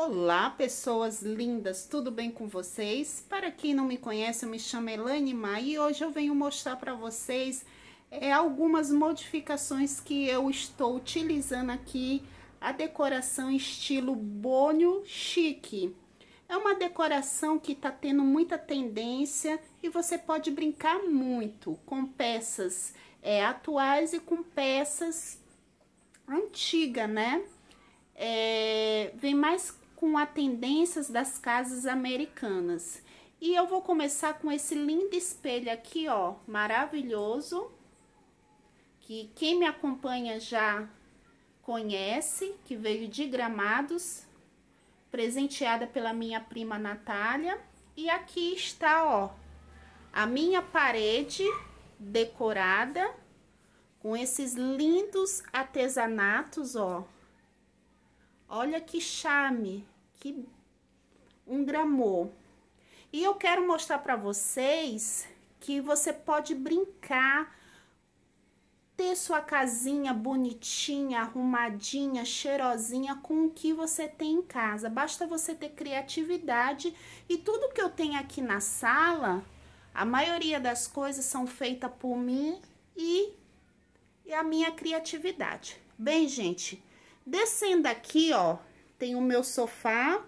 Olá, pessoas lindas, tudo bem com vocês? Para quem não me conhece, eu me chamo Elane Maia e hoje eu venho mostrar para vocês é, algumas modificações que eu estou utilizando aqui a decoração estilo bonho chique. É uma decoração que está tendo muita tendência e você pode brincar muito com peças é, atuais e com peças antigas, né? É, vem mais com as tendências das casas americanas. E eu vou começar com esse lindo espelho aqui, ó, maravilhoso, que quem me acompanha já conhece, que veio de Gramados, presenteada pela minha prima Natália. E aqui está, ó, a minha parede decorada com esses lindos artesanatos, ó. Olha que charme, que um gramô. E eu quero mostrar para vocês que você pode brincar, ter sua casinha bonitinha, arrumadinha, cheirosinha com o que você tem em casa. Basta você ter criatividade e tudo que eu tenho aqui na sala, a maioria das coisas são feitas por mim e, e a minha criatividade. Bem, gente, descendo aqui, ó, tem o meu sofá,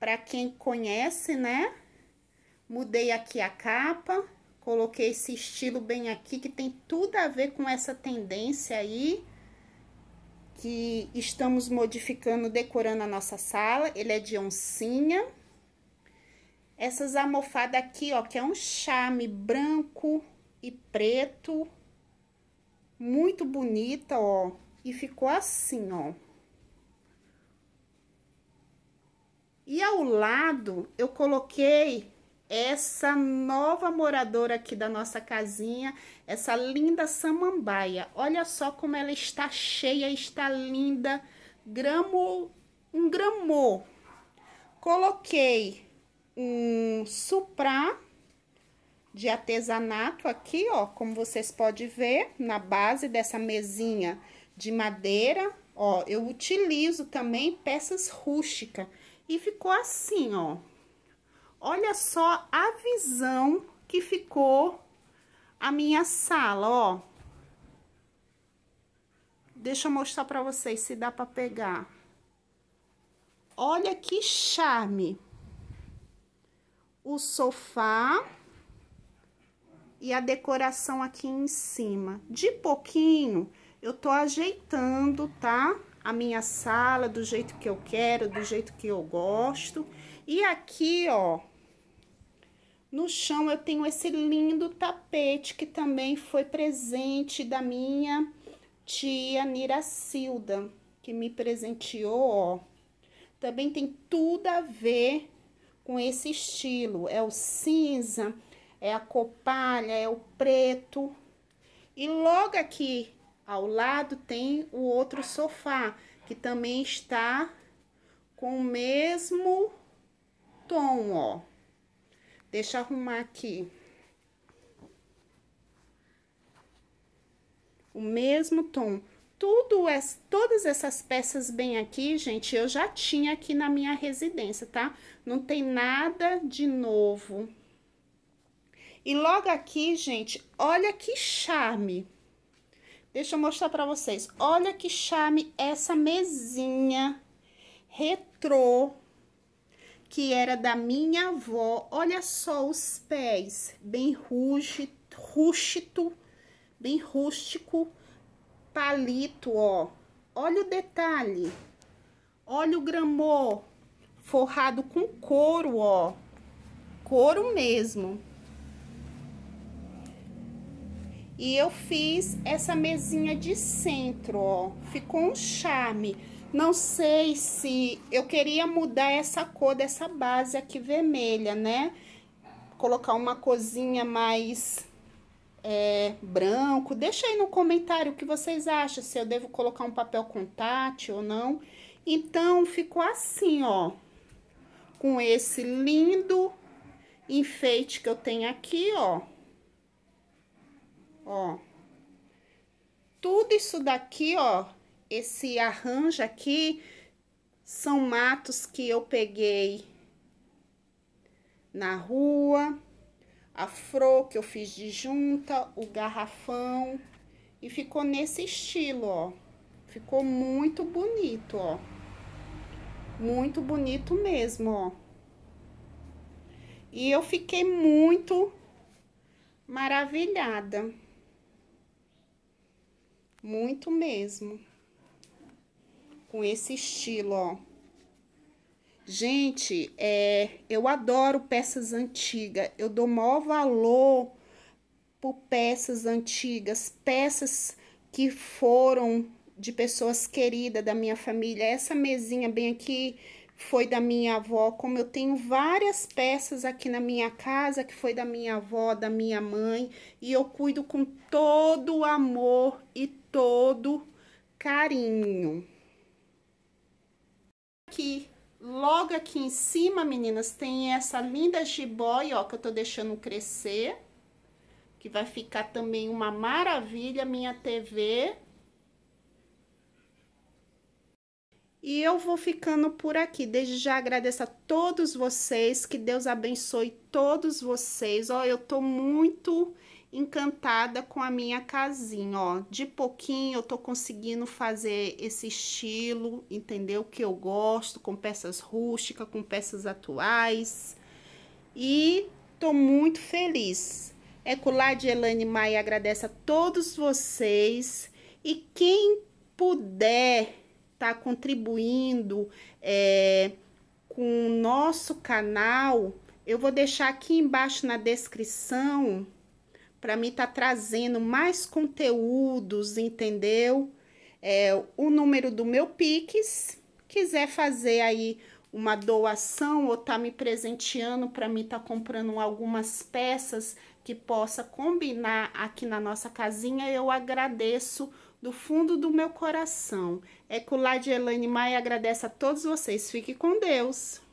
para quem conhece, né? Mudei aqui a capa, coloquei esse estilo bem aqui, que tem tudo a ver com essa tendência aí, que estamos modificando, decorando a nossa sala. Ele é de oncinha. Essas almofadas aqui, ó, que é um charme branco e preto. Muito bonita, ó. E ficou assim, ó. E ao lado, eu coloquei essa nova moradora aqui da nossa casinha, essa linda samambaia. Olha só como ela está cheia, está linda. Gramo, um gramô. Coloquei um suprá de artesanato aqui, ó, como vocês podem ver, na base dessa mesinha de madeira, Ó, eu utilizo também peças rústicas. E ficou assim, ó. Olha só a visão que ficou a minha sala, ó. Deixa eu mostrar pra vocês se dá pra pegar. Olha que charme. O sofá e a decoração aqui em cima. De pouquinho eu tô ajeitando, tá? A minha sala do jeito que eu quero, do jeito que eu gosto. E aqui, ó, no chão eu tenho esse lindo tapete que também foi presente da minha tia Niracilda, que me presenteou, ó. Também tem tudo a ver com esse estilo. É o cinza, é a copalha, é o preto. E logo aqui ao lado tem o outro sofá, que também está com o mesmo tom, ó. Deixa eu arrumar aqui. O mesmo tom. Tudo é, todas essas peças bem aqui, gente, eu já tinha aqui na minha residência, tá? Não tem nada de novo. E logo aqui, gente, olha que charme. Deixa eu mostrar pra vocês. Olha que chame essa mesinha retrô que era da minha avó. Olha só os pés, bem rústico, bem rústico, palito, ó. Olha o detalhe. Olha o gramô forrado com couro, ó. Couro mesmo. E eu fiz essa mesinha de centro, ó. Ficou um charme. Não sei se... Eu queria mudar essa cor dessa base aqui vermelha, né? Colocar uma cozinha mais é, branco. Deixa aí no comentário o que vocês acham. Se eu devo colocar um papel contátil ou não. Então, ficou assim, ó. Com esse lindo enfeite que eu tenho aqui, ó. Ó. Tudo isso daqui, ó, esse arranjo aqui, são matos que eu peguei na rua, a fro que eu fiz de junta, o garrafão, e ficou nesse estilo, ó. Ficou muito bonito, ó. Muito bonito mesmo, ó. E eu fiquei muito maravilhada. Muito mesmo. Com esse estilo, ó. Gente, é, eu adoro peças antigas. Eu dou maior valor por peças antigas, peças que foram de pessoas queridas da minha família. Essa mesinha bem aqui foi da minha avó, como eu tenho várias peças aqui na minha casa que foi da minha avó, da minha mãe, e eu cuido com todo o amor e todo carinho. Aqui, logo aqui em cima, meninas, tem essa linda jiboia, ó, que eu tô deixando crescer. Que vai ficar também uma maravilha minha TV. E eu vou ficando por aqui. Desde já agradeço a todos vocês, que Deus abençoe todos vocês. Ó, eu tô muito encantada com a minha casinha, ó. De pouquinho eu tô conseguindo fazer esse estilo, entendeu? Que eu gosto, com peças rústicas, com peças atuais. E tô muito feliz. É Ecular de Elane Maia agradece a todos vocês. E quem puder tá contribuindo é, com o nosso canal, eu vou deixar aqui embaixo na descrição para mim tá trazendo mais conteúdos, entendeu? É, o número do meu Pix, quiser fazer aí uma doação ou tá me presenteando para mim tá comprando algumas peças que possa combinar aqui na nossa casinha, eu agradeço do fundo do meu coração. É com o Lade Elaine Maia agradece a todos vocês. Fique com Deus.